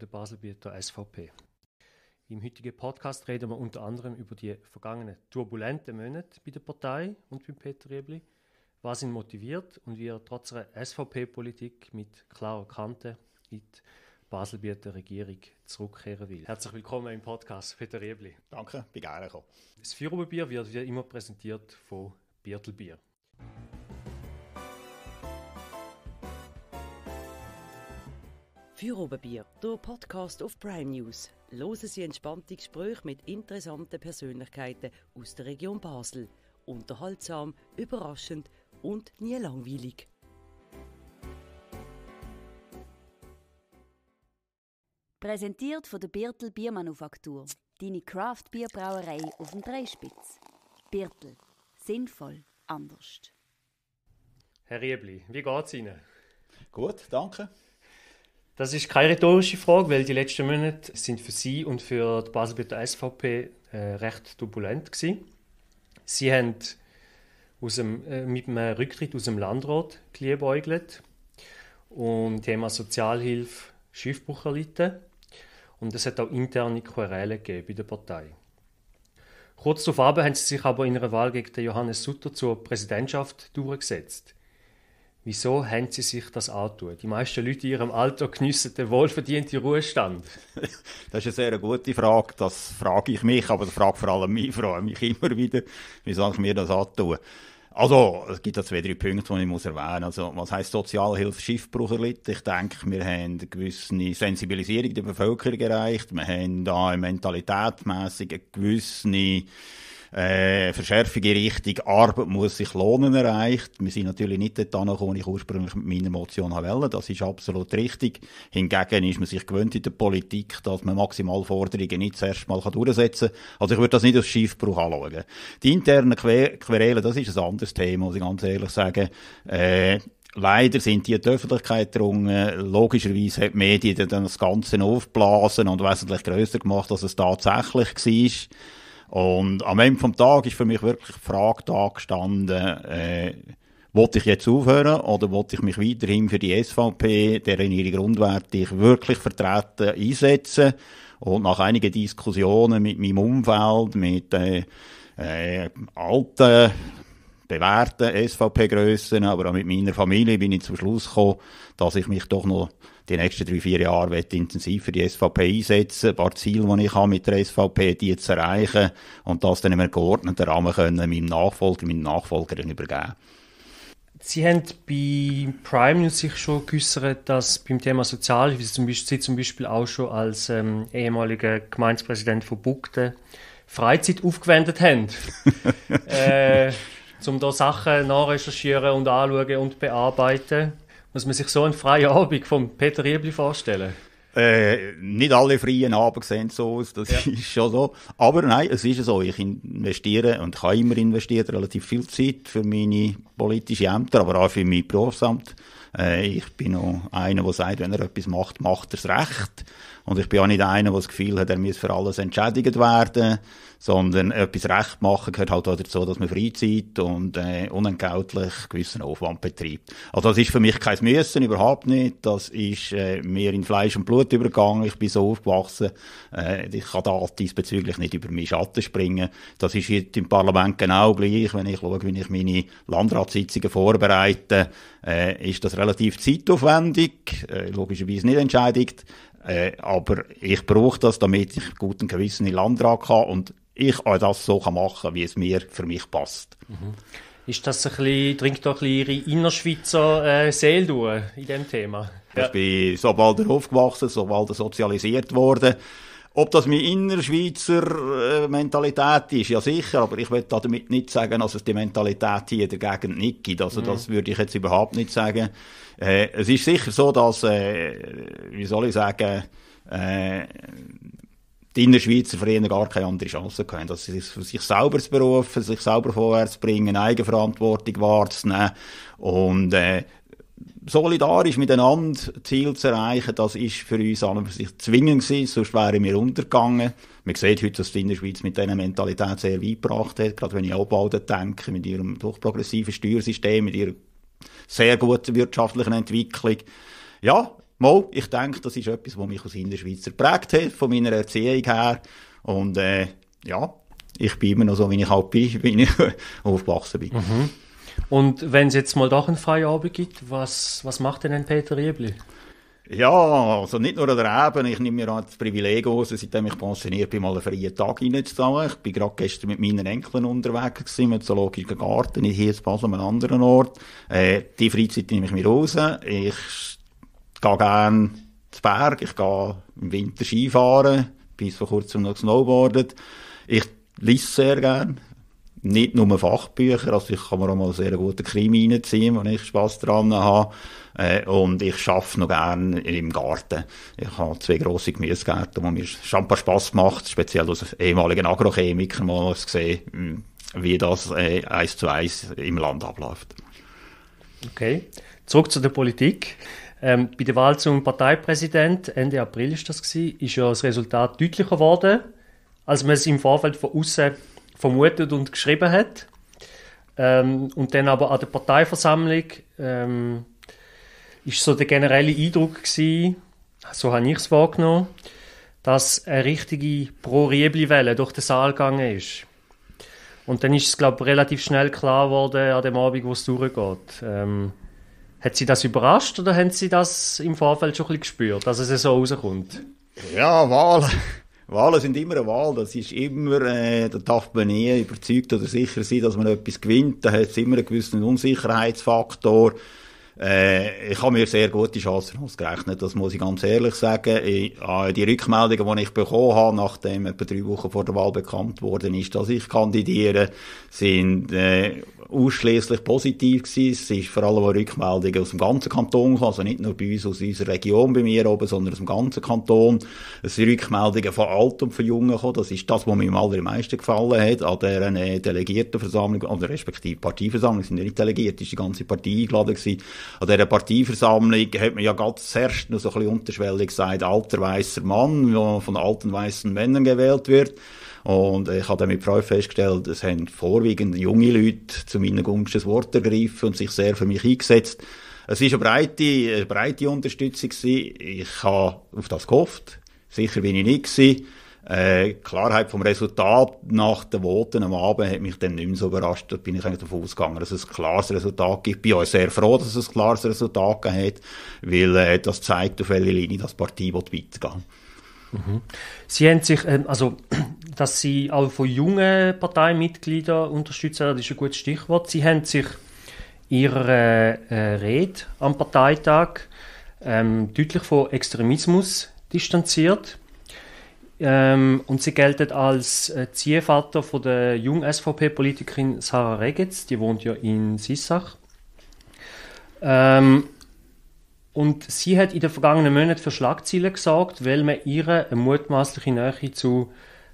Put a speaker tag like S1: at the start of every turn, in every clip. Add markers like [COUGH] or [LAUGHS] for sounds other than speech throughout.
S1: der Baselbieter SVP. Im heutigen Podcast reden wir unter anderem über die vergangenen turbulenten Monate bei der Partei und bei Peter Riebli, was ihn motiviert und wie er trotz einer SVP-Politik mit klarer Kante in die Baselbieter Regierung zurückkehren will. Herzlich willkommen im Podcast, Peter Riebli. Danke, bin gerne gekommen. Das Führerbier wird wie immer präsentiert von Biertelbier. Für Oberbier, der Podcast auf Prime News. Hören Sie entspannte Gespräche mit interessanten Persönlichkeiten aus der Region Basel. Unterhaltsam, überraschend und nie langweilig. Präsentiert
S2: von der Birtel Biermanufaktur. Deine Craft-Bierbrauerei auf dem Dreispitz. Birtel. Sinnvoll. Anders.
S1: Herr Riebli, wie geht's Ihnen? Gut, danke. Das ist keine rhetorische Frage, weil die letzten Monate sind für Sie und für die Baselbieter SVP äh, recht turbulent gewesen. Sie haben aus dem, äh, mit einem Rücktritt aus dem Landrat geliebäugelt und Thema Sozialhilfe Schiffbruch erlitten. Und es hat auch interne Querelen gegeben in der Partei. Kurz darauf haben sie sich aber in einer Wahl gegen Johannes Sutter zur Präsidentschaft durchgesetzt. Wieso haben sie sich das antun? Die meisten Leute in ihrem Alter geniessen den wohlverdienten Ruhestand. [LAUGHS]
S2: Das ist eine sehr gute Frage. Das frage ich mich, aber das fragt vor allem meine Frau mich immer wieder. Wieso ich mir das antun? Also, es gibt da zwei, drei Punkte, die ich muss erwähnen muss. Also, was heisst Sozialhilfe Schiffbrücherlitt? Ich denke, wir haben eine gewisse Sensibilisierung der Bevölkerung erreicht. Wir haben da mentalitätmässig eine gewisse äh, Verschärfung in Richtung Arbeit muss sich lohnen erreicht. Wir sind natürlich nicht dort angekommen, wo ich ursprünglich mit meiner Motion wollte. Das ist absolut richtig. Hingegen ist man sich gewöhnt in der Politik, dass man Maximalforderungen nicht zuerst mal durchsetzen kann. Also ich würde das nicht als Schiffbruch anschauen. Die internen Querelen, das ist ein anderes Thema, muss ich ganz ehrlich sagen. Äh, Leider sind die in die Öffentlichkeit gedrungen. Logischerweise hat die Medien dann das Ganze aufgeblasen und wesentlich grösser gemacht, als es tatsächlich war. Und am Ende des Tages ist für mich wirklich die Frage da gestanden, äh, wollte ich jetzt aufhören oder wollte ich mich weiterhin für die SVP, deren ihre Grundwerte ich wirklich vertrete, einsetzen? Und nach einigen Diskussionen mit meinem Umfeld, mit äh, äh, alten bewährten SVP-Grössen, aber auch mit meiner Familie bin ich zum Schluss gekommen, dass ich mich doch noch die nächsten drei, vier Jahre intensiv für die SVP einsetzen, ein paar Ziele, die ich habe mit der SVP, die zu erreichen und das dann in einem geordneten Rahmen können, meinem Nachfolger, meinen Nachfolgerin übergeben.
S1: Sie haben bei Prime News sich schon geäußert, dass beim Thema Sozialhilfe zum Beispiel, Sie zum Beispiel auch schon als ähm, ehemaliger Gemeindepräsident von Bugde Freizeit aufgewendet haben. [LAUGHS] äh, um da Sachen nachrecherchieren und anschauen und bearbeiten. Muss man sich so einen freien Abend von Peter Riebli vorstellen?
S2: Äh, nicht alle freien Abend sehen so aus, das ja. ist schon so. Aber nein, es ist so. Ich investiere und kann immer investieren, relativ viel Zeit für meine politischen Ämter, aber auch für mein Berufsamt. Äh, ich bin noch einer, der sagt, wenn er etwas macht, macht er es recht. Und ich bin auch nicht einer, der das Gefühl hat, er muss für alles entschädigt werden sondern etwas recht machen gehört halt auch dazu, dass man Freizeit und äh, unentgeltlich gewissen Aufwand betreibt. Also das ist für mich kein Müssen, überhaupt nicht. Das ist äh, mir in Fleisch und Blut übergegangen. Ich bin so aufgewachsen. Äh, ich kann da diesbezüglich nicht über meinen Schatten springen. Das ist jetzt im Parlament genau gleich. Wenn ich schaue, wie ich meine Landratssitzungen vorbereite, äh, ist das relativ zeitaufwendig. Äh, logischerweise nicht entscheidend. Äh, aber ich brauche das, damit ich guten Gewissen in Landrat kann und ich auch das so machen kann, wie es mir für mich passt.
S1: Mhm. Ist das ein bisschen, dringt doch ein bisschen Ihre Innerschweizer äh, Seele durch in diesem Thema? Ja.
S2: Ich bin sobald aufgewachsen, sobald sozialisiert worden. Ob das meine Innerschweizer äh, Mentalität ist, ja sicher, aber ich will damit nicht sagen, dass es die Mentalität hier in der Gegend nicht gibt. Also, mhm. das würde ich jetzt überhaupt nicht sagen. Äh, es ist sicher so, dass, äh, wie soll ich sagen, äh, die Innerschweizer Vereine gar keine andere Chance hatten, dass sie sich selber zu berufen, sich selber vorwärts bringen, Eigenverantwortung wahrzunehmen und äh, solidarisch miteinander Ziel zu erreichen, das ist für uns an und für sich zwingend gewesen, sonst wären wir untergegangen. Man sieht heute, dass die Innerschweiz mit dieser Mentalität sehr weit gebracht hat, gerade wenn ich auch Obwalden denke, mit ihrem doch progressiven Steuersystem, mit ihrer sehr guten wirtschaftlichen Entwicklung. Ja, Mal, ich denke, das ist etwas, was mich aus Innerschweizer geprägt hat, von meiner Erziehung her. Und äh, ja, ich bin immer noch so, wie ich halt bin, [LAUGHS] wie ich aufgewachsen
S1: bin. Mhm. Und wenn es jetzt mal doch einen Feierabend gibt, was, was macht denn ein Peter Riebli?
S2: Ja, also nicht nur an der Ebene. Ich nehme mir auch das Privileg aus, seitdem ich pensioniert bin, mal einen freien Tag reinzuzahlen. Ich bin gerade gestern mit meinen Enkeln unterwegs gewesen, im Zoologischen Garten, Ich hier in Basel, an einem anderen Ort. Äh, die Freizeit nehme ich mir raus. Ich gehe gerne zu Berg, ich gehe im Winter Skifahren, bis vor kurzem noch Snowboardet. Ich lese sehr gerne. Nicht nur Fachbücher, also ich kann mir auch mal sehr guten Krimi reinziehen, wenn ich Spass daran habe. Äh, und ich arbeite noch gerne im Garten. Ich habe zwei grosse Gemüsegärten, wo mir schon ein paar Spass macht, speziell als ehemaligen Agrochemiker mal gesehen, hm, wie
S1: das äh, eins zu eins im Land abläuft. Okay, zurück zu der Politik. Ähm, bei der Wahl zum Parteipräsident, Ende April ist das gewesen, ist ja das Resultat deutlicher geworden, als man es im Vorfeld von außen vermutet und geschrieben hat. Ähm, und dann aber an der Parteiversammlung ähm, ist so der generelle Eindruck gewesen, so habe ich es wahrgenommen, dass eine richtige Pro-Riebli-Welle durch den Saal gegangen ist. Und dann ist es, glaube ich, relativ schnell klar geworden, an dem Abend, wo es durchgeht. Ähm, hat sie das überrascht oder haben sie das im Vorfeld schon ein bisschen gespürt, dass es so rauskommt? Ja, Wahlen.
S2: [LAUGHS] Wahlen sind immer eine Wahl. Das ist immer, äh, da darf man nie überzeugt oder sicher sein, dass man etwas gewinnt. Da hat es immer einen gewissen Unsicherheitsfaktor. Äh, ich habe mir sehr gute Chancen ausgerechnet, das muss ich ganz ehrlich sagen. Ich, äh, die Rückmeldungen, die ich bekommen habe, nachdem etwa drei Wochen vor der Wahl bekannt worden ist, dass ich kandidiere, sind äh, ausschließlich positiv gewesen. Es sind vor allem Rückmeldungen aus dem ganzen Kanton, also nicht nur bei uns aus unserer Region bei mir oben, sondern aus dem ganzen Kanton. Es sind Rückmeldungen von Alten und von Jungen gekommen. Das ist das, was mir am allermeisten gefallen hat an dieser äh, Delegiertenversammlung, oder respektive Partieversammlung, sind ja nicht delegiert, ist die ganze Partie eingeladen gewesen an dieser Partieversammlung hat man ja ganz zuerst noch so ein bisschen unterschwellig gesagt, alter weißer Mann, der von alten weißen Männern gewählt wird. Und ich habe dann mit Freude festgestellt, es haben vorwiegend junge Leute zu meinen Gunsten das Wort ergriffen und sich sehr für mich eingesetzt. Es war eine breite, eine breite Unterstützung. Gewesen. Ich habe auf das gehofft. Sicher bin ich nicht gewesen. Äh, Klarheit vom Resultat nach den Voten am Abend hat mich dann nicht mehr so überrascht. Da bin ich eigentlich davon ausgegangen, dass es ein klares Resultat gibt. Ich bin auch sehr froh, dass es ein klares Resultat hat, weil äh, das zeigt, auf welche Linie das Partei weitergehen
S1: mhm. Sie haben sich, ähm, also, [CLEARS THROAT] dass Sie auch von jungen Parteimitgliedern unterstützen, das ist ein gutes Stichwort. Sie haben sich Ihrer äh, äh, Rede am Parteitag ähm, deutlich von Extremismus distanziert. Ähm, und sie gelten als äh, Ziehvater von der jungen SVP-Politikerin Sarah Regetz, die wohnt ja in Sissach. Ähm, und sie hat in den vergangenen Monaten für Schlagzeilen gesorgt, weil man ihre eine mutmaßliche Nähe zu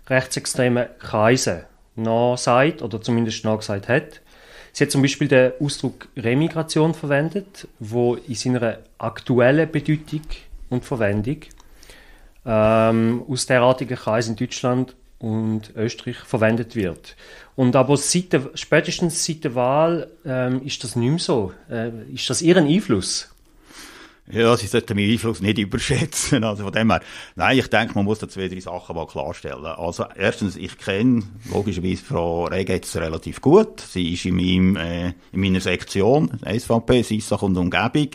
S1: rechtsextremen Kreisen noch sagt, oder zumindest noch gesagt hat. Sie hat zum Beispiel den Ausdruck Remigration verwendet, wo in seiner aktuellen Bedeutung und Verwendung ähm, aus derartigen Kreisen in Deutschland und Österreich verwendet wird. Und aber seit der, spätestens seit der Wahl ähm, ist das nicht mehr so. Äh, ist das Ihren Einfluss?
S2: Ja, sie sollten meinen Einfluss nicht [LAUGHS] überschätzen. Also von dem her, nein, ich denke, man muss da zwei, drei Sachen mal klarstellen. Also erstens, ich kenne logischerweise Frau Regetz relativ gut. Sie ist in, meinem, äh, in meiner Sektion SVP, Sissach und Umgebung.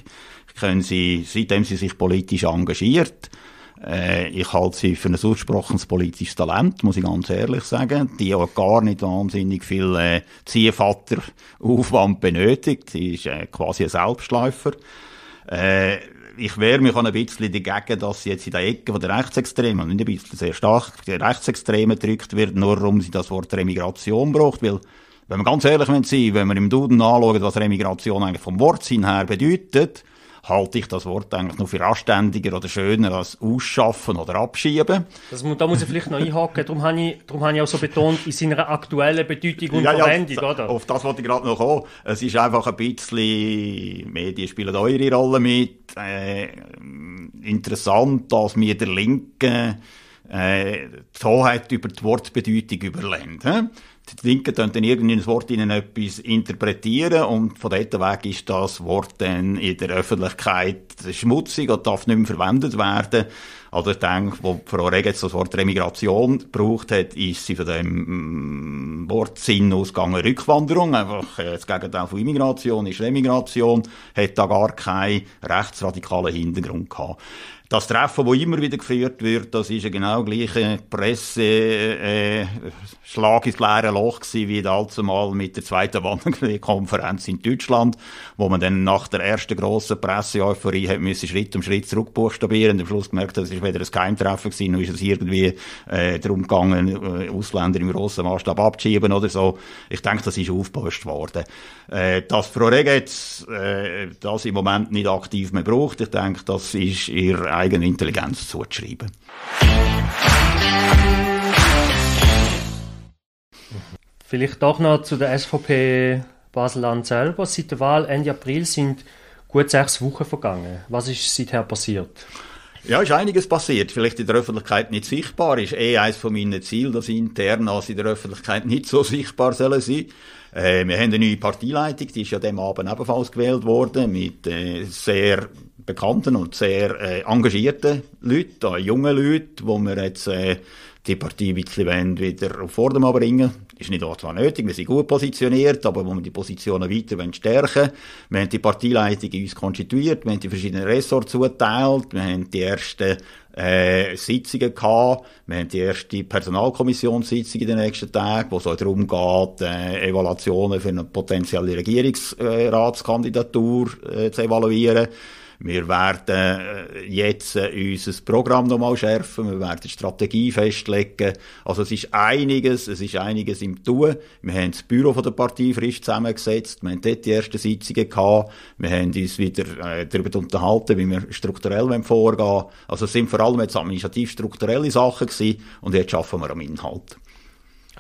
S2: Ich kenne sie, seitdem sie sich politisch engagiert. Äh, ich halte sie für ein ausgesprochenes politisches Talent, muss ich ganz ehrlich sagen, die hat gar nicht wahnsinnig viel äh, Ziehvateraufwand benötigt. Sie ist äh, quasi ein Selbstläufer. Äh, ich wehre mich auch ein bisschen dagegen, dass sie jetzt in der Ecke der Rechtsextremen, nicht ein bisschen, sehr stark, der Rechtsextremen gedrückt wird, nur darum sie das Wort Remigration braucht, weil wenn wir ganz ehrlich sein wenn wir im Duden anschauen, was Remigration eigentlich vom Wortsinn her bedeutet, halte ich das Wort eigentlich nur für anständiger oder schöner als ausschaffen oder abschieben.
S1: Das, da muss ich vielleicht noch einhaken, darum habe ich, darum habe ich auch so betont, in seiner aktuellen Bedeutung und ja, Verwendung, auf,
S2: oder? Auf das wollte ich gerade noch kommen. Es ist einfach ein bisschen, Medien spielen eure Rolle mit, äh, interessant, dass mir der Linken äh, die Hoheit über die Wortbedeutung überlässt. Die Linken können dann irgendein Wort ihnen etwas interpretieren und von diesem Weg ist das Wort dann in der Öffentlichkeit schmutzig und darf nicht mehr verwendet werden. Also ich denke, wo Frau Regetz das Wort Remigration gebraucht hat, ist sie von dem mm, Sinn ausgegangen Rückwanderung. Einfach äh, das Gegenteil von Immigration ist Remigration, hat da gar keinen rechtsradikalen Hintergrund gehabt das Treffen, das immer wieder geführt wird, das ist ja genau gleiche Presse, äh, Schlag ins leere Loch gewesen, wie dazu mal mit der zweiten [LAUGHS] Wandergeweh-Konferenz in Deutschland, wo man dann nach der ersten grossen Presse-Euphorie hat müssen Schritt um Schritt zurückbuchstabieren und am Schluss gemerkt hat, es ist weder ein Geheimtreffen gewesen, noch ist es irgendwie, äh, darum gegangen, äh, Ausländer im grossen Maßstab abzuschieben oder so. Ich denke, das ist aufgebaut worden. Äh, dass Frau Regetz, äh, das im Moment nicht aktiv mehr braucht, ich denke, das ist ihr eigenen Intelligenz zuzuschreiben.
S1: Vielleicht doch noch zu der SVP Baselland selber. Seit der Wahl Ende April sind gut sechs Wochen vergangen. Was ist seither passiert?
S2: Ja, ist einiges passiert. Vielleicht in der Öffentlichkeit nicht sichtbar. Ist eh eines von meinen Zielen, dass intern als in der Öffentlichkeit nicht so sichtbar sollen sein. Äh, wir haben eine neue Partieleitung, die ist ja dem Abend ebenfalls gewählt worden, mit äh, sehr bekannten und sehr äh, engagierten Leute, auch jungen Leute, wo wir jetzt äh, die Partie ein bisschen wieder auf Vordermann bringen Ist nicht auch zwar nötig, wir sind gut positioniert, aber wo wir die Positionen weiter stärken wollen. Wir haben die Parteileitung in uns konstituiert, wir haben die verschiedenen Ressorts zugeteilt, wir haben die ersten äh, Sitzungen gehabt. Wir haben die erste Personalkommissionssitzung in den nächsten Tagen, wo es auch darum geht, äh, Evaluationen für eine potenzielle Regierungsratskandidatur äh, zu evaluieren. Wir werden äh, jetzt äh, unser Programm nochmal schärfen, wir werden die Strategie festlegen. Also es ist einiges, es ist einiges im Tun. Wir haben das Büro von der Partei frisch zusammengesetzt, wir haben dort die ersten Sitzungen gehabt, wir haben uns wieder äh, darüber unterhalten, wie wir strukturell vorgehen wollen. Also es sind vor allem jetzt administrativ-strukturelle Sachen gewesen und jetzt arbeiten wir am Inhalt.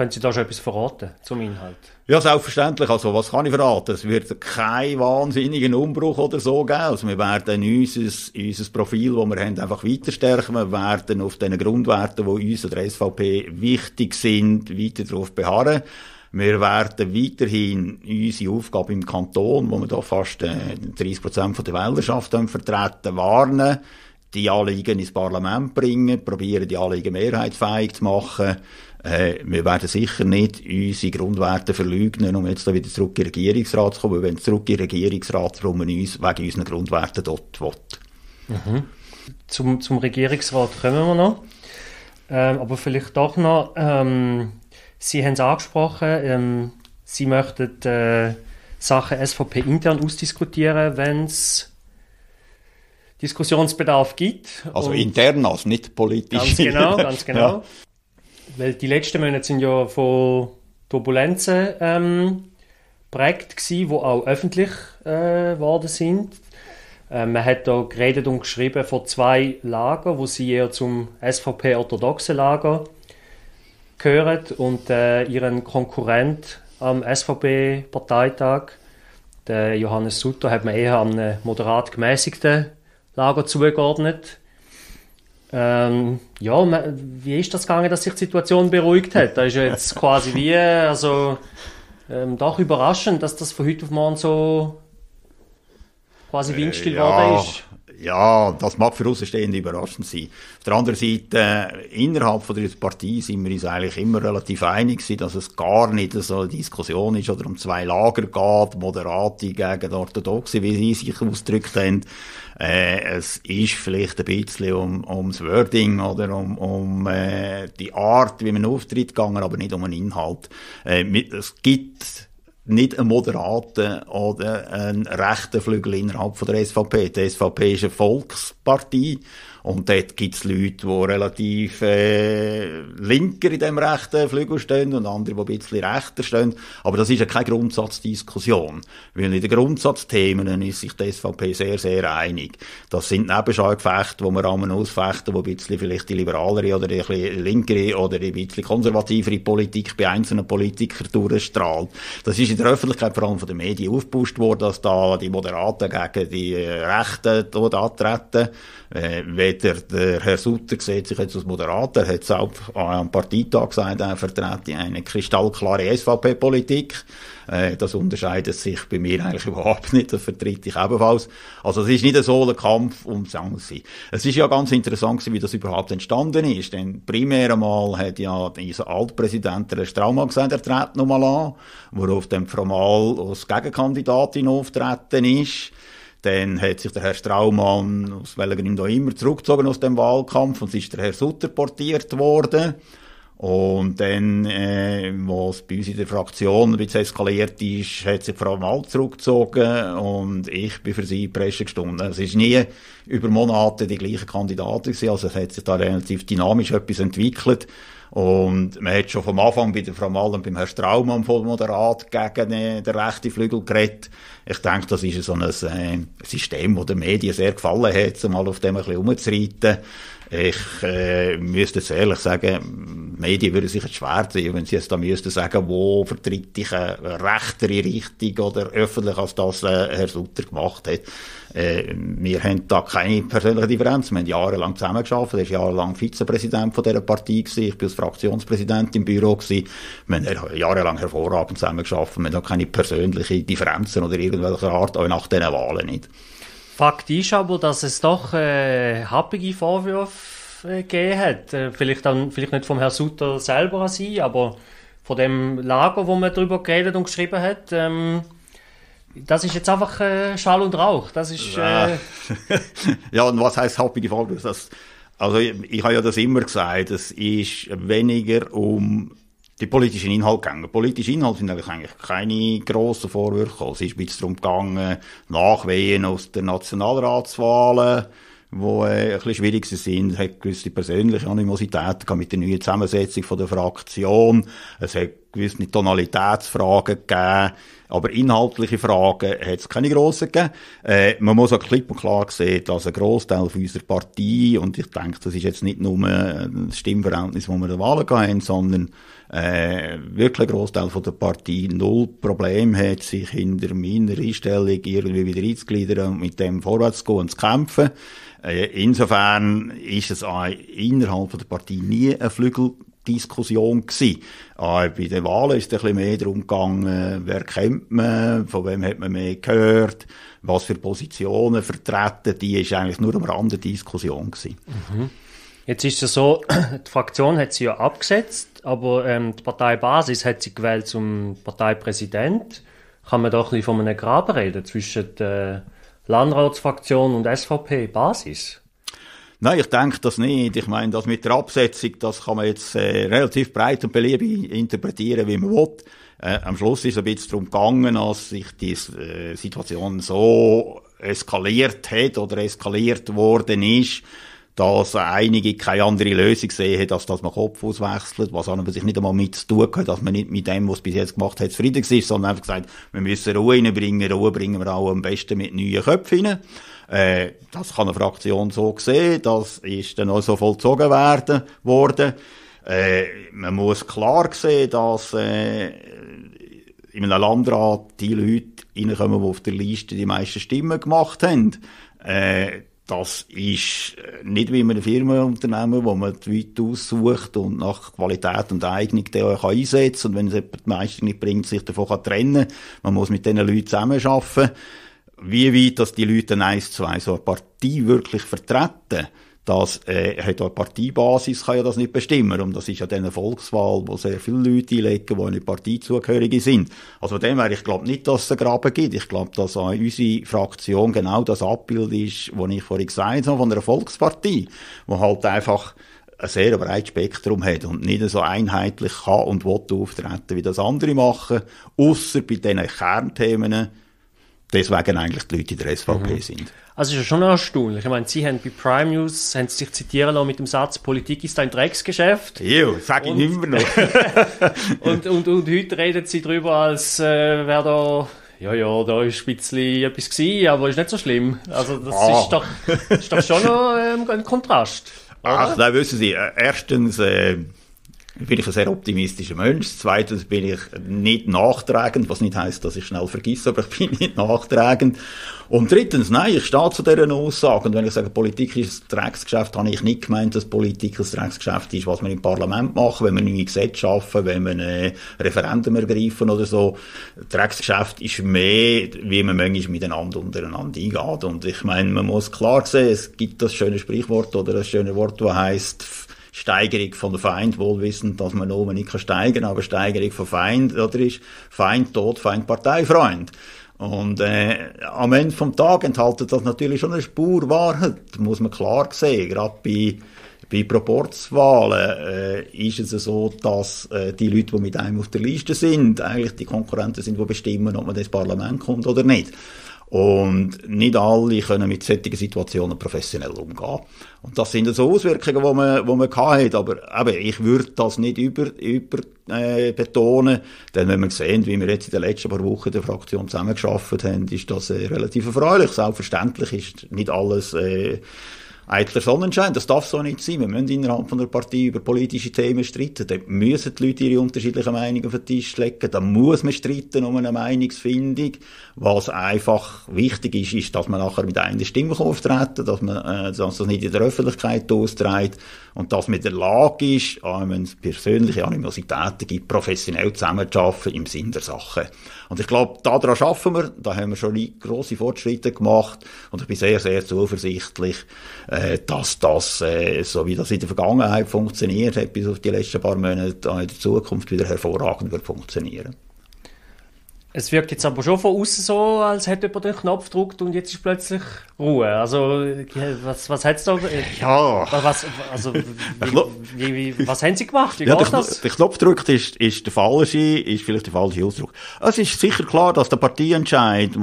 S1: Können Sie da schon etwas verraten zum Inhalt?
S2: Ja, selbstverständlich. Also, was kann ich verraten? Es wird keinen wahnsinnigen Umbruch oder so geben. Also, wir werden unser, unser Profil, das wir haben, einfach weiter stärken. Wir werden auf den Grundwerten, die uns oder SVP wichtig sind, weiter darauf beharren. Wir werden weiterhin unsere Aufgabe im Kanton, wo wir da fast 30 äh, Prozent der Wählerschaft ähm, vertreten, warnen, die Anliegen ins Parlament bringen, probieren, die Anliegen mehrheitsfähig zu machen äh, wir werden sicher nicht unsere Grundwerte verleugnen, um jetzt da wieder zurück in den Regierungsrat zu kommen, weil wenn es zurück in den Regierungsrat kommt, man uns wegen unseren Grundwerten dort
S1: will. Mhm. Zum, zum Regierungsrat kommen wir noch. Ähm, aber vielleicht doch noch, ähm, Sie haben es angesprochen, ähm, Sie möchten äh, Sachen SVP intern ausdiskutieren, wenn es Diskussionsbedarf gibt. Also
S2: intern, also nicht politisch. Ganz genau, ganz [LAUGHS] genau. Ja
S1: weil die letzten Monate sind ja von Turbulenzen ähm, prägt gsi, wo auch öffentlich äh, sind. Äh, man hat da geredet und geschrieben von zwei Lager, wo sie eher zum SVP orthodoxen Lager gehören und äh, ihren Konkurrent am SVP Parteitag, Johannes Sutter, hat man eher einem moderat gemäßigten Lager zugeordnet. Ähm, ja, wie ist das gegangen, dass sich die Situation beruhigt hat? Da ist ja jetzt quasi wie, also ähm, doch überraschend, dass das von heute auf morgen so quasi äh, windstill äh, ja, ist.
S2: Ja, das mag für Außenstehende überraschend sein. Auf der anderen Seite, äh, innerhalb von der Partei sind wir uns eigentlich immer relativ einig dass es gar nicht so eine Diskussion ist oder um zwei Lager geht, Moderate gegen Orthodoxe, wie sie sich ausgedrückt haben. Äh, es ist vielleicht ein bisschen um, ums Wording oder um, um äh, die Art, wie man auftritt gegangen, aber nicht um den Inhalt. Äh, es gibt nicht einen moderaten oder einen rechten Flügel innerhalb von der SVP. Die SVP ist eine Volkspartei und dort gibt es Leute, die relativ äh, linker in dem rechten Flügel stehen und andere, die ein bisschen rechter stehen. Aber das ist ja keine Grundsatzdiskussion. Weil in den Grundsatzthemen ist sich die SVP sehr, sehr einig. Das sind Nebenschalgefechte, die wir einmal ausfechten, die ein bisschen vielleicht die liberalere oder die ein bisschen linkere oder die ein bisschen konservativere Politik bei einzelnen Politikern durchstrahlt. Das ist in der Öffentlichkeit vor allem von den Medien aufgepusht worden, dass da die Moderaten gegen die äh, Rechten dort antreten. Äh, weder der Herr Sutter sieht sich jetzt als Moderator, hat es auch am Parteitag gesagt, er vertrete eine kristallklare SVP-Politik. Äh, das unterscheidet sich bei mir eigentlich [LAUGHS] überhaupt nicht, das vertrete ich ebenfalls. Also es ist nicht so ein Kampf ums Ansehen. Es ist ja ganz interessant wie das überhaupt entstanden ist, denn primär einmal hat ja dieser Altpräsident der Straumann gesagt, er tritt nochmal an, worauf dann formal als Gegenkandidatin auftreten ist. Dann hat sich der Herr Straumann, aus welchen Gründen auch immer, zurückgezogen aus dem Wahlkampf und es ist der Herr Sutter portiert worden. Und dann, äh, wo es bei uns in der Fraktion ein bisschen eskaliert ist, hat sich Frau Wald zurückgezogen und ich bin für sie Presse gestanden. Es ist nie über Monate die gleiche Kandidatin gewesen, also es hat sich da relativ dynamisch etwas entwickelt. Und man hat schon vom Anfang bei der, vor allem beim Herrn Straumann voll Moderat gegen äh, den rechten Flügel geredet. Ich denke, das ist so ein äh, System, das den Medien sehr gefallen hat, um mal auf dem ein bisschen rumzureiten. Ich äh, müsste jetzt ehrlich sagen, die Medien würden sich schwer sein, wenn sie jetzt da müssten sagen, wo vertritt ich eine rechtere Richtung oder öffentlich, als das äh, Herr Sutter gemacht hat. Äh, wir haben da keine persönliche Differenz. Wir haben jahrelang zusammengearbeitet. Er war jahrelang Vizepräsident von dieser Partei. Gewesen. Ich war als Fraktionspräsident im Büro. Gewesen. Wir haben jahrelang hervorragend zusammengearbeitet. Wir haben da keine persönlichen Differenzen oder irgendwelcher Art, auch nach diesen Wahlen nicht.
S1: Fakt ist aber, dass es doch äh, happige Vorwürfe äh, gegeben hat. Äh, vielleicht, dann, vielleicht nicht vom Herrn Sutter selber an sie, aber von dem Lager, wo man darüber geredet und geschrieben hat. Ähm, das ist jetzt einfach äh, Schall und Rauch. Das ist, äh... Ah.
S2: [LAUGHS] ja, und was heißt happige Vorwürfe? Das, also ich, ich habe ja das immer gesagt, es ist weniger um die politischen Inhalte gegangen. Politische Inhalte sind eigentlich keine grossen Vorwürfe Es ist ein bisschen darum gegangen, Nachwehen aus der Nationalratswahlen, wo äh, ein bisschen schwierig sind, es hat gewisse persönliche Animositäten Animosität mit der neuen Zusammensetzung von der Fraktion, es hat gewisse Tonalitätsfragen gegeben, aber inhaltliche Fragen hat es keine grossen gegeben. Äh, man muss auch klipp und klar sehen, dass ein Großteil unserer Partei, und ich denke, das ist jetzt nicht nur ein Stimmverhältnis, das wir in den Wahlen haben, sondern äh, wirklich ein Großteil der Partei null Probleme hat, sich hinter meiner Einstellung irgendwie wieder einzugliedern und mit dem vorwärts zu gehen und zu kämpfen. Äh, insofern ist es auch innerhalb der Partei nie ein Flügel Diskussion gewesen. Äh, bei den Wahlen ist es ein mehr darum gegangen, wer kennt man, von wem hat man mehr gehört, was für Positionen vertreten,
S1: die ist eigentlich nur am Rande Diskussion gewesen. Mhm. Jetzt ist es ja so, [CLEARS THROAT] die Fraktion hat sie ja abgesetzt, aber ähm, die Parteibasis hat sie gewählt zum Parteipräsident. Kann man doch ein von einem Graben reden zwischen der äh, Landratsfraktion und SVP-Basis? Nein, ich denke das nicht. Ich meine, das mit der Absetzung, das kann
S2: man jetzt äh, relativ breit und beliebig interpretieren, wie man will. Äh, am Schluss ist es ein bisschen darum gegangen, als sich die äh, Situation so eskaliert hat oder eskaliert worden ist, dass einige keine andere Lösung gesehen haben, als dass man Kopf auswechselt, was man sich nicht einmal mit zu tun hat, dass man nicht mit dem, was es bis jetzt gemacht hat, zufrieden ist, sondern einfach gesagt, wir müssen Ruhe reinbringen, Ruhe bringen wir auch am besten mit neuen Köpfen rein. Äh, das kann eine Fraktion so sehen, das ist dann auch so vollzogen werden, worden. Äh, man muss klar sehen, dass äh, in einem Landrat die Leute reinkommen, die auf der Liste die meisten Stimmen gemacht haben. Äh, das ist äh, nicht wie in einem Firmenunternehmen, wo man die Leute aussucht und nach Qualität und Eignung auch einsetzen Und wenn es jemand die Meister nicht bringt, sich davon trennen kann Man muss mit diesen Leuten zusammenarbeiten wie weit dass die Leute eins zu eins so eine Partie wirklich vertreten, das äh, hat eine Parteibasis, kann ja das nicht bestimmen. Und das ist ja dann eine Volkswahl, wo sehr viele Leute einlegen, die eine Parteizugehörige sind. Also dem wäre ich glaube nicht, dass es einen Graben gibt. Ich glaube, dass auch unsere Fraktion genau das Abbild ist, was ich vorhin gesagt habe, von einer Volkspartei, wo halt einfach ein sehr breites Spektrum hat und nicht so einheitlich kann und will auftreten, wie das andere machen, außer bei diesen Kernthemen, deswegen eigentlich die Leute in der SVP mhm. sind.
S1: Also ist ja schon erstaunlich. Ich meine, Sie haben bei Prime News haben Sie sich zitieren lassen mit dem Satz, Politik ist ein Drecksgeschäft. Jo, sage ich nicht mehr noch. [LAUGHS] und, und, und heute reden Sie darüber, als äh, wäre da ja, ja, da ist ein bisschen etwas gewesen, aber ist nicht so schlimm. Also das ah. ist, doch, ist doch schon noch, ähm, ein Kontrast.
S2: Oder? Ach, da wissen Sie, äh, erstens... Äh, bin ich ein sehr optimistischer Mensch. Zweitens bin ich nicht nachtragend, was nicht heißt, dass ich schnell vergesse, aber ich bin [LAUGHS] nicht nachtragend. Und drittens, nein, ich stehe zu dieser Aussage. Und wenn ich sage, Politik ist ein Drecksgeschäft, habe ich nicht gemeint, dass Politik ein Drecksgeschäft ist, was wir im Parlament machen, wenn wir neue Gesetze schaffen, wenn wir ein Referendum ergreifen oder so. Drecksgeschäft ist mehr, wie man manchmal miteinander untereinander eingeht. Und ich meine, man muss klar sehen, es gibt das schöne Sprichwort oder das schöne Wort, das heißt Steigerung von Feind, wohlwissend, dass man oben nicht kann steigern, aber Steigerung von Feind, oder ist Feind tot, Feind Partei, Freund. Und äh, am Ende vom Tag enthaltet das natürlich schon eine Spur Wahrheit, muss man klar sehen. Gerade bei, bei Proportswahlen äh, ist es so, dass äh, die Leute, die mit einem auf der Liste sind, eigentlich die Konkurrenten sind, die bestimmen, ob man ins Parlament kommt oder nicht. Und nicht alle können mit solchen Situationen professionell umgehen. Und das sind so Auswirkungen, die man, die man hat. Aber eben, ich würde das nicht über, über äh, betonen. Denn wenn wir sehen, wie wir jetzt in den letzten paar Wochen der Fraktion zusammengeschafft haben, ist das äh, relativ erfreulich. Selbstverständlich ist nicht alles... Äh, eitler Sonnenschein. Das darf so nicht sein. Wir müssen innerhalb von der Partei über politische Themen streiten. Da müssen die Leute ihre unterschiedlichen Meinungen auf den Tisch legen. Da muss man streiten um eine Meinungsfindung. Was einfach wichtig ist, ist, dass man nachher mit einer Stimme auftreten dass man äh, dass das nicht in der Öffentlichkeit austreibt. Und dass man in der Lage ist, ah, wenn es persönliche Animositäten gibt, professionell zusammenzuarbeiten im Sinn der Sache. Und ich glaube, daran schaffen wir. Da haben wir schon grosse Fortschritte gemacht. Und ich bin sehr, sehr zuversichtlich, äh, dass das, äh, so wie das in der Vergangenheit funktioniert hat, bis auf die letzten paar Monate, auch in der Zukunft wieder hervorragend wird funktionieren.
S1: Es wirkt jetzt aber schon von außen so, als hätte jemand den Knopf gedrückt und jetzt ist plötzlich Ruhe. Also, was, was es da? Äh, ja. Was, also, wie, wie, was haben sie gemacht? Wie ja, der, Kno der
S2: Knopf gedrückt ist, ist der falsche, ist vielleicht der falsche Ausdruck. Es ist sicher klar, dass der Partieentscheid, der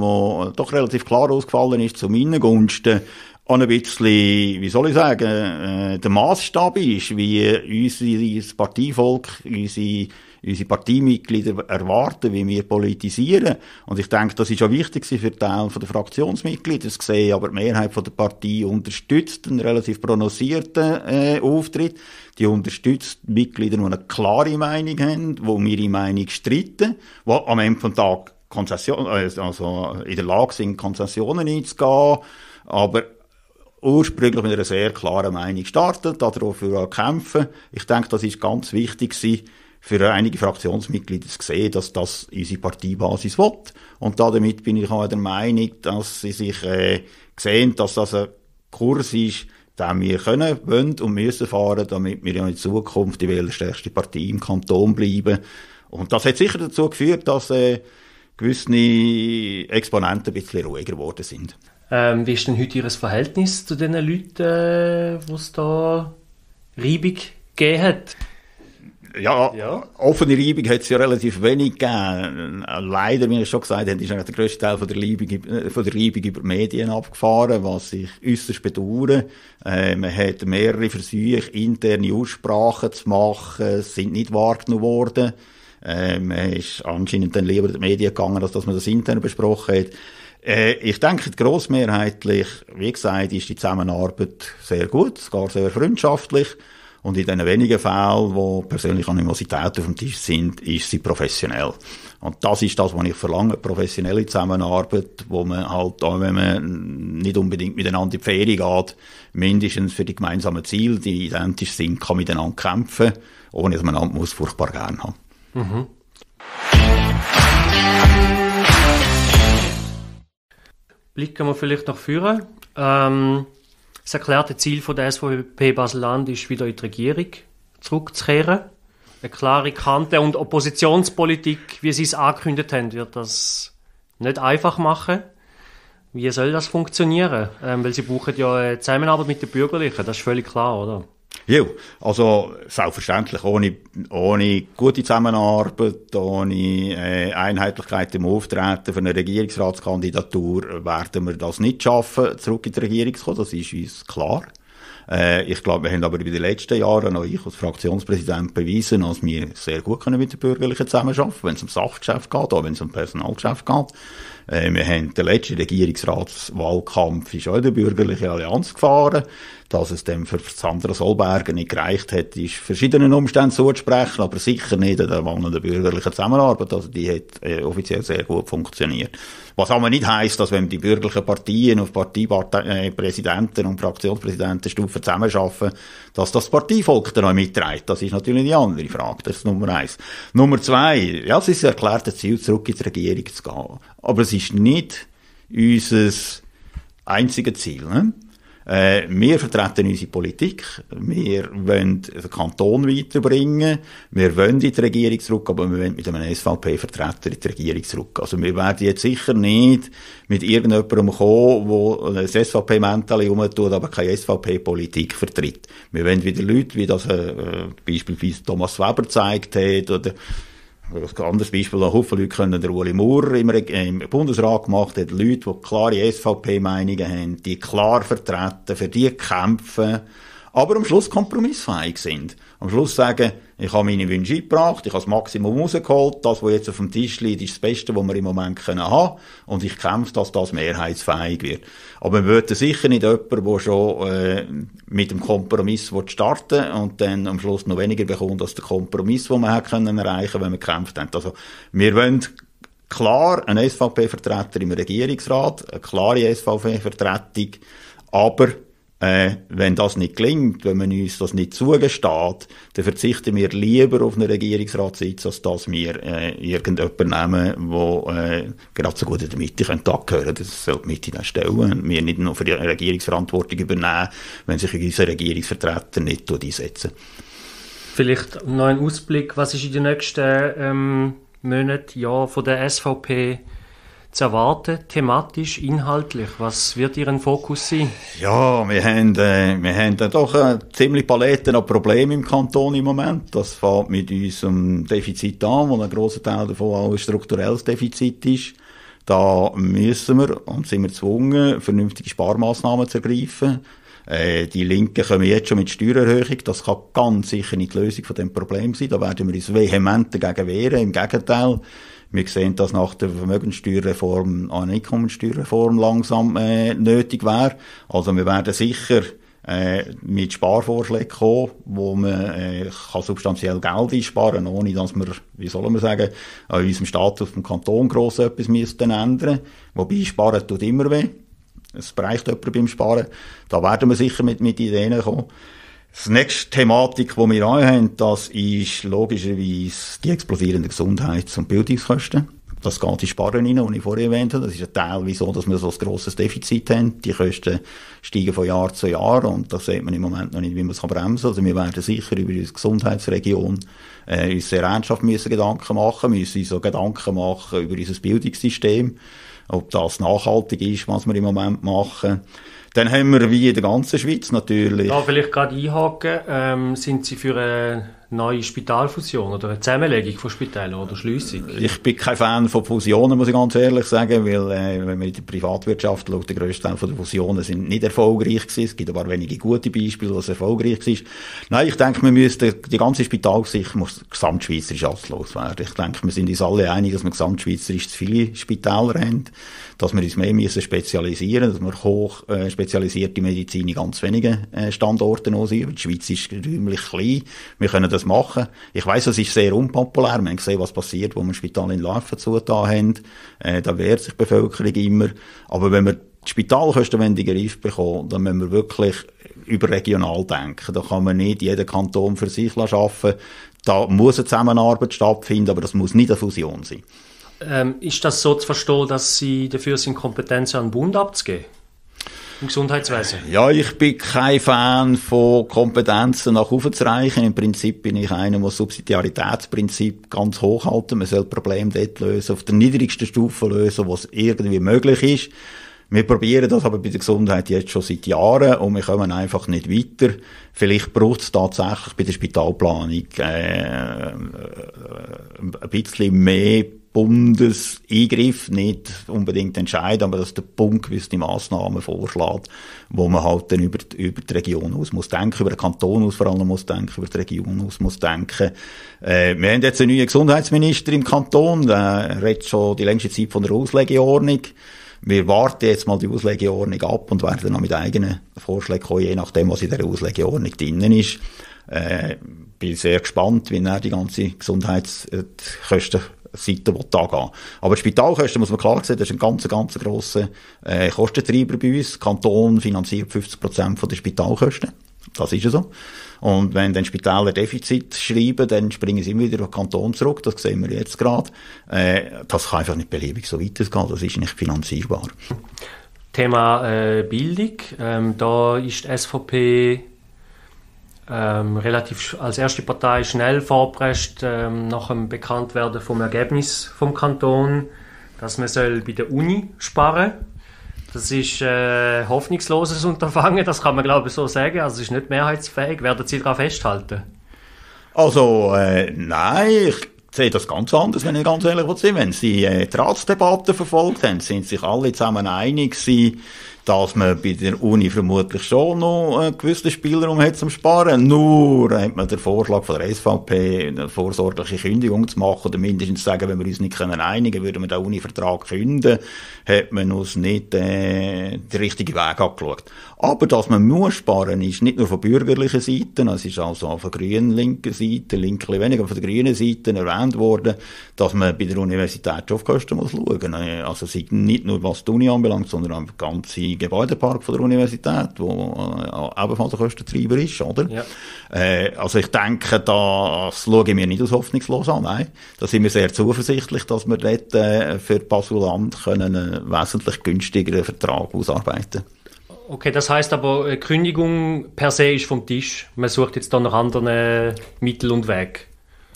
S2: doch relativ klar ausgefallen ist, zu meinen Gunsten, auch ein bisschen, wie soll ich sagen, äh, der Maßstab ist, wie unser Parteivolk, unsere, unsere Parteimitglieder erwarten, wie wir politisieren. Und ich denke, das ist auch wichtig für Teil der Fraktionsmitglieder. Das sehen aber die Mehrheit von der Partei unterstützt einen relativ prononcierten äh, Auftritt. Die unterstützt Mitglieder, die eine klare Meinung haben, die um ihre Meinung streiten, die am Ende des Tages Konzession, äh, also in der Lage sind, Konzessionen einzugehen. Aber ursprünglich mit einer sehr klaren Meinung gestartet, startet, dafür kämpfen. Ich denke, das ist ganz wichtig für einige Fraktionsmitglieder zu sehen, dass das unsere Parteibasis will. Und damit bin ich auch der Meinung, dass sie sich äh, sehen, dass das ein Kurs ist, den wir können, wollen und müssen fahren, damit wir ja in Zukunft die wählerstärkste Partei im Kanton bleiben. Und das hat sicher dazu geführt, dass äh, gewisse Exponenten ein bisschen ruhiger geworden sind.
S1: Ähm, wie ist denn heute Ihr Verhältnis zu den Leuten, die äh, es da Reibung gegeben hat?
S2: Ja, ja, offene Reibung hat es ja relativ wenig gegeben. Äh, leider, wie ich schon gesagt habe, ist der grösste Teil von der, Reibung, äh, von der Liebung über die Medien abgefahren, was ich äußerst bedauere. Äh, man hat mehrere Versuche, interne Aussprachen zu machen, sind nicht wahrgenommen worden. Äh, man ist anscheinend dann lieber in die Medien gegangen, als dass man das intern besprochen hat. Äh, ich denke, grossmehrheitlich, wie gesagt, ist die Zusammenarbeit sehr gut, sogar sehr freundschaftlich. Und in den wenigen Fällen, wo persönliche Animositäten auf dem Tisch sind, ist sie professionell. Und das ist das, was ich verlange, professionelle Zusammenarbeit, wo man halt, auch wenn man nicht unbedingt miteinander in die Ferien geht, mindestens für die gemeinsamen Ziele, die identisch sind, kann miteinander kämpfen, ohne dass man einander muss furchtbar gerne haben.
S1: Mhm blicken wir vielleicht nach vorne. Ähm, das erklärte Ziel von der SVP Basel-Land ist, wieder in die Regierung zurückzukehren. Eine klare Kante und Oppositionspolitik, wie sie es angekündigt haben, wird das nicht einfach machen. Wie soll das funktionieren? Ähm, weil sie brauchen ja eine Zusammenarbeit mit den Bürgerlichen, das ist völlig klar, oder?
S2: Ja, also selbstverständlich, ohne, ohne gute Zusammenarbeit, ohne äh, Einheitlichkeit im Auftreten für eine Regierungsratskandidatur äh, werden wir das nicht schaffen, zurück in die Regierung zu kommen, das ist uns klar. Äh, ich glaube, wir haben aber über die letzten Jahre, auch ich als Fraktionspräsident, bewiesen, dass wir sehr gut können mit den Bürgerlichen zusammenarbeiten können, wenn es um Sachgeschäft geht, auch wenn es um Personalgeschäft geht. Äh, wir haben den letzten Regierungsratswahlkampf ist auch der bürgerlichen Allianz gefahren. Dass es dem für Sandra Solberger nicht gereicht hat, ist verschiedenen Umständen zuzusprechen, aber sicher nicht der mangelnden bürgerlichen Zusammenarbeit. Also die hat äh, offiziell sehr gut funktioniert. Was aber nicht heisst, dass wenn die bürgerlichen Partien auf Parteipräsidenten äh, und Fraktionspräsidentenstufe zusammenarbeiten, dass das Partievolk da noch mitträgt, das ist natürlich die andere Frage. Das ist Nummer eins. Nummer zwei, ja, es ist erklärt, das Ziel, zurück in die Regierung zu gehen. Aber es ist nicht unser einziges Ziel. Ne? Äh, wir vertreten unsere Politik. Wir wollen den Kanton weiterbringen. Wir wollen in die Regierung zurück, aber wir wollen mit einem SVP-Vertreter in die Regierung zurück. Also wir werden jetzt sicher nicht mit irgendjemandem kommen, der ein SVP-Mental herumtut, aber keine SVP-Politik vertritt. Wir wollen wieder Leute, wie das äh, äh beispielsweise Thomas Weber gezeigt hat, oder ein anderes Beispiel, ein Haufen Leute können der Ueli Maurer im, im, Bundesrat gemacht hat, Leute, die klare SVP-Meinungen haben, die klar vertreten, für die kämpfen, aber am Schluss kompromissfähig sind am Schluss sagen, ich habe meine Wünsche gebracht, ich habe das Maximum rausgeholt, das, was jetzt auf dem Tisch liegt, ist das Beste, was wir im Moment haben können und ich kämpfe, dass das mehrheitsfähig wird. Aber wir wollen sicher nicht jemanden, der schon äh, mit dem Kompromiss starten und dann am Schluss noch weniger bekommt als der Kompromiss, den wir können erreichen wenn wir gekämpft haben. Also wir wollen klar einen SVP-Vertreter im Regierungsrat, eine klare SVP-Vertretung, aber äh, wenn das nicht klingt, wenn man uns das nicht zugesteht, dann verzichten wir lieber auf eine Regierungsratssitz, als dass wir äh, irgendjemanden nehmen, der äh, gerade so gut in der Mitte könnte angehören Das soll die Mitte dann stellen. Wir nicht nur für die Regierungsverantwortung übernehmen, wenn sich unsere Regierungsvertreter nicht einsetzen.
S1: Vielleicht noch ein Ausblick, was ist in den nächsten ähm, Monaten, Jahren von der SVP zu erwarten, thematisch, inhaltlich? Was wird Ihren Fokus sein?
S2: Ja, wir haben, äh, wir haben doch eine äh, ziemlich Palette an Problemen im Kanton im Moment. Das fängt mit unserem Defizit an, wo ein grosser Teil davon auch ein strukturelles Defizit ist. Da müssen wir und sind wir gezwungen, vernünftige Sparmaßnahmen zu ergreifen. Äh, die Linken kommen jetzt schon mit Steuererhöhung. Das kann ganz sicher nicht die Lösung von dem Problem sein. Da werden wir uns vehement dagegen wehren. Im Gegenteil, wir sehen, dass nach der Vermögensteuerreform eine Einkommensteuerreform langsam äh, nötig wäre. Also wir werden sicher äh, mit Sparvorschlägen kommen, wo man äh, kann substanziell Geld einsparen ohne dass wir, wie soll man sagen, an unserem Status vom Kanton gross etwas müssten ändern. Wobei Sparen tut immer weh. Es bereicht jemand beim Sparen. Da werden wir sicher mit, mit Ideen kommen. Das nächste Thematik, die wir haben, das ist logischerweise die explodierenden Gesundheits- und Bildungskosten. Das geht in Sparen rein, die ich vorhin erwähnt habe. Das ist ein Teil, wieso dass wir so ein grosses Defizit haben. Die Kosten steigen von Jahr zu Jahr und das sieht man im Moment noch nicht, wie man es bremsen kann. Also wir werden sicher über unsere Gesundheitsregion äh, uns sehr ernsthaft müssen Gedanken machen müssen, uns so Gedanken machen über unser Bildungssystem, ob das nachhaltig ist, was wir im Moment machen. Dann haben wir wie in der ganzen Schweiz natürlich. Ja,
S1: vielleicht gerade einhaken. Ähm, sind Sie für eine neue Spitalfusion oder eine Zusammenlegung von Spitälern oder Schliessung?
S2: Ich bin kein Fan von Fusionen, muss ich ganz ehrlich sagen, weil äh, wenn man in der Privatwirtschaft schaut, der grösste Teil der Fusionen sind nicht erfolgreich gewesen. Es gibt aber wenige gute Beispiele, dass es erfolgreich war. Nein, ich denke, man müsste, die ganze Spitalsicht muss gesamtschweizerisch abgeschlossen werden. Ich denke, wir sind uns alle einig, dass wir gesamtschweizerisch zu viele Spitäler haben dass wir uns mehr müssen spezialisieren müssen, dass wir hoch äh, spezialisierte Medizin in ganz wenigen äh, Standorten noch sind. Die Schweiz ist räumlich klein, wir können das machen. Ich weiss, es ist sehr unpopulär, wir haben gesehen, was passiert, wo wir ein Spital in Laufen zugetan haben, äh, da wehrt sich die Bevölkerung immer, aber wenn wir die Spitalkosten in den Griff bekommen, dann müssen wir wirklich überregional denken. Da kann man nicht jeden Kanton für sich arbeiten. Da muss eine Zusammenarbeit stattfinden, aber das muss nicht eine Fusion sein.
S1: Ähm, ist das so zu verstehen, dass Sie dafür sind, Kompetenzen an den Bund abzugeben? Im Gesundheitswesen?
S2: Ja, ich bin kein Fan von Kompetenzen nach oben zu reichen. Im Prinzip bin ich einer, der das Subsidiaritätsprinzip ganz hoch halten. Man soll Probleme dort lösen, auf der niedrigsten Stufe lösen, wo es irgendwie möglich ist. Wir probieren das aber bei der Gesundheit jetzt schon seit Jahren und wir kommen einfach nicht weiter. Vielleicht braucht es tatsächlich bei der Spitalplanung äh, äh ein bisschen mehr Bundeseingriff nicht unbedingt entscheiden, aber dass der Bund gewisse Massnahmen vorschlägt, wo man halt dann über die, über die Region aus muss denken, über den Kanton aus vor allem muss denken, über die Region aus muss denken. Äh, wir haben jetzt einen neuen Gesundheitsminister im Kanton, der redet schon die längste Zeit von der Auslegeordnung. Wir warten jetzt mal die Auslegeordnung ab und werden dann mit eigenen Vorschlägen kommen, je nachdem, was in der Auslegeordnung drinnen ist. Äh, bin sehr gespannt, wie er die ganze Gesundheitskosten äh, Seite angehen Aber Spitalkosten, muss man klar sehen, das ist ein ganz, ganz grosser äh, Kostentreiber bei uns. Der Kanton finanziert 50% der Spitalkosten. Das ist ja so. Und wenn dann Spitäler Defizit schreiben, dann springen sie immer wieder auf den Kanton zurück. Das sehen wir jetzt gerade. Äh, das kann einfach nicht beliebig so weitergehen. Das ist nicht finanzierbar.
S1: Thema äh, Bildung. Ähm, da ist die SVP ähm, relativ als erste Partei schnell vorprescht ähm, nach dem Bekanntwerden vom Ergebnis vom Kanton, dass man soll bei der Uni sparen. Das ist äh, ein hoffnungsloses [LAUGHS] Unterfangen, das kann man glaube ich so sagen. Also es ist nicht mehrheitsfähig. Werden Sie daran festhalten?
S2: Also äh, nein, ich sehe das ganz anders, wenn ich ganz ehrlich bin. Wenn Sie äh, die Ratsdebatte verfolgt haben, sind sich alle zusammen einig, sie dass man bei der Uni vermutlich schon noch einen äh, gewissen Spielraum hat zum Sparen. Nur hat man den Vorschlag von der SVP, eine vorsorgliche Kündigung zu machen oder mindestens zu sagen, wenn wir uns nicht einigen können würden wir den Uni-Vertrag künden, hat man uns nicht äh, den richtigen Weg angeschaut. Aber dass man muss sparen, ist nicht nur von bürgerlicher Seite, es ist also auch von grünen linker Seite, linke weniger, von der grünen Seite erwähnt worden, dass man bei der Universität auf Kosten muss schauen. Äh, also nicht nur was die Uni anbelangt, sondern auch den ganzen Gebäudepark von der Universität, wo äh, ebenfalls ein Kostentreiber ist, oder? Ja. Äh, also ich denke, das schaue ich mir nicht aus hoffnungslos an, nein. Da sind wir sehr zuversichtlich, dass wir dort für Basuland können einen wesentlich günstigeren Vertrag ausarbeiten können.
S1: Okay, das heißt aber, äh, Kündigung per se ist vom Tisch. Man sucht jetzt da nach anderen äh, Mittel und Weg.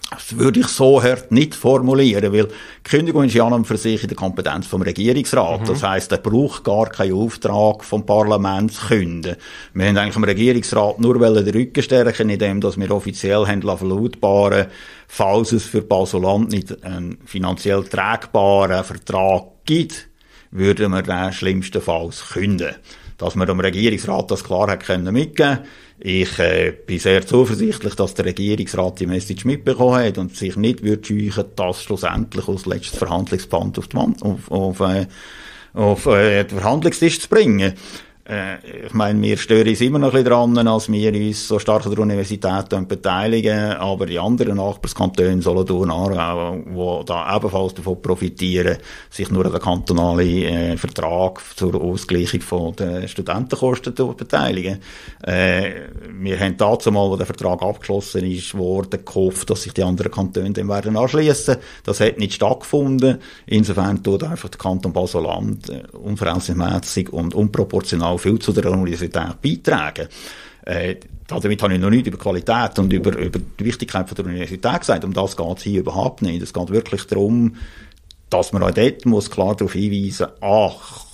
S1: Das würde ich
S2: so hart nicht formulieren, weil Kündigung ist ja an und für sich in der Kompetenz vom Regierungsrat. Mhm. Das heißt, er braucht gar keinen Auftrag vom Parlament zu künden. Wir haben eigentlich dem Regierungsrat nur den Rücken stärken, indem wir offiziell haben verlautbaren, falls es für Basoland nicht einen finanziell tragbaren Vertrag gibt, würden wir den schlimmstenfalls künden dass man dem Regierungsrat das klar hat können mitgeben Ich äh, bin sehr zuversichtlich, dass der Regierungsrat die Message mitbekommen hat und sich nicht wird scheuchen, das schlussendlich als letztes Verhandlungsband auf, die Wand, auf, auf, äh, auf äh, den Verhandlungstisch zu bringen. Äh, ich meine, wir stören uns immer noch ein bisschen dran, als wir uns so stark an der Universität beteiligen, aber die anderen Nachbarskantone, Solothurn, Aargau, die da ebenfalls davon profitieren, sich nur an den kantonalen äh, Vertrag zur Ausgleichung von den Studentenkosten zu beteiligen. Äh, wir haben dazu mal, wo der Vertrag abgeschlossen ist, worden, gehofft, dass sich die anderen Kantone dem werden anschliessen. Das hat nicht stattgefunden. Insofern tut einfach der Kanton Basel-Land äh, unverhältnismäßig und unproportional auch viel zu der Universität beitragen. Äh, damit habe ich noch nicht über Qualität und über, über die Wichtigkeit von der Universität gesagt. Um das geht es hier überhaupt nicht. Es geht wirklich darum, dass man auch dort muss klar darauf hinweisen muss, ah,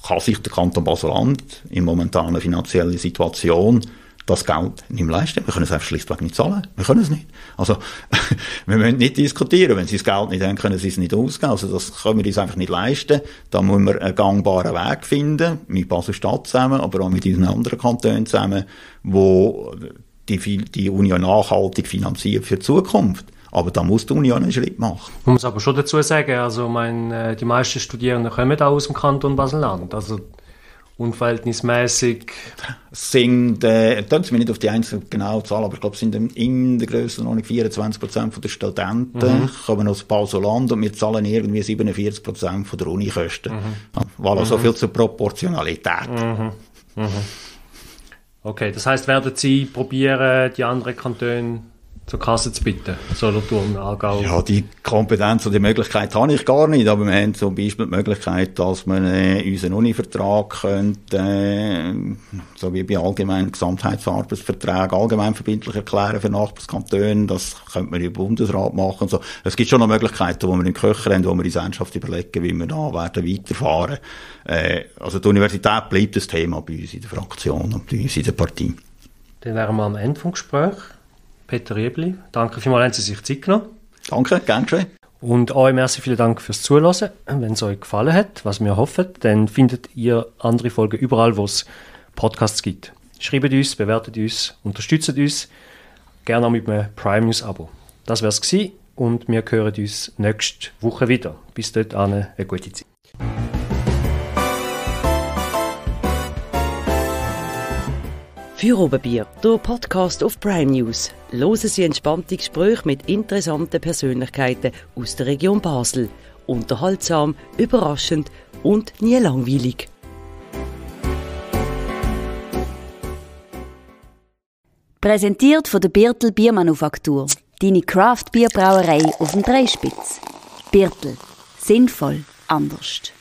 S2: kann sich der Kanton Basel-Land in momentaner finanziellen Situation das Geld nicht mehr leisten. Wir können es einfach schlichtweg nicht zahlen. Wir können es nicht. Also, [LAUGHS] wir müssen nicht diskutieren. Wenn sie das Geld nicht haben, können sie es nicht ausgeben. Also, das können wir uns einfach nicht leisten. Da müssen wir einen gangbaren Weg finden, mit Basel-Stadt zusammen, aber auch mit unseren anderen Kantonen zusammen, wo die, die Union nachhaltig finanziert für die Zukunft. Aber da muss die Union einen Schritt machen.
S1: Man muss aber schon dazu sagen, also mein, äh, die meisten Studierenden kommen auch aus dem Kanton Basel-Land. Also unverhältnismäßig.
S2: Sind, äh, tun Sie mir nicht auf die einzelnen genauen Zahlen, aber ich glaube, sind in der Grössenordnung 24 der Studenten mhm. kommen aus basel und wir zahlen irgendwie 47 Prozent der Unikosten. Mhm. Voilà, mhm. so viel zur Proportionalität.
S1: Mhm. Mhm. Okay, das heißt, werden Sie probieren, die anderen Kantone so
S2: Kassen zu bieten, Solothurn, Aargau. Ja, die Kompetenz und die Möglichkeit habe ich gar nicht, aber wir haben zum Beispiel die Möglichkeit, dass wir äh, unseren Univertrag könnt, äh, so wie bei allgemeinen Gesamtheitsarbeitsverträgen allgemein verbindlich erklären für Nachbarskantone, das könnte man im Bundesrat machen und so. Es gibt schon noch Möglichkeiten, wo wir im Köcher haben, wo wir in Sandschaft überlegen, wie wir da werden weiterfahren. Äh, also die Universität bleibt das Thema bei uns in der Fraktion und bei uns in der Partei.
S1: Dann wären wir am Ende vom Gespräch. Peter Riebli. Danke vielmals, haben Sie sich Zeit genommen. Danke, gern schön. Und euch merci vielen Dank fürs Zuhören. Wenn es euch gefallen hat, was wir hoffen, dann findet ihr andere Folgen überall, wo es Podcasts gibt. Schreibt uns, bewertet uns, unterstützt uns. Gerne auch mit einem Prime News Abo. Das wär's es und wir hören uns nächste Woche wieder. Bis dort, eine gute Zeit. Für Oberbier, der Podcast auf Prime News. Hören Sie entspannte Gespräche mit interessanten Persönlichkeiten aus der Region Basel. Unterhaltsam, überraschend und nie langweilig.
S2: Präsentiert von der Birtel Biermanufaktur. Deine Craft-Bierbrauerei auf dem Dreispitz. Birtel. Sinnvoll. Anders.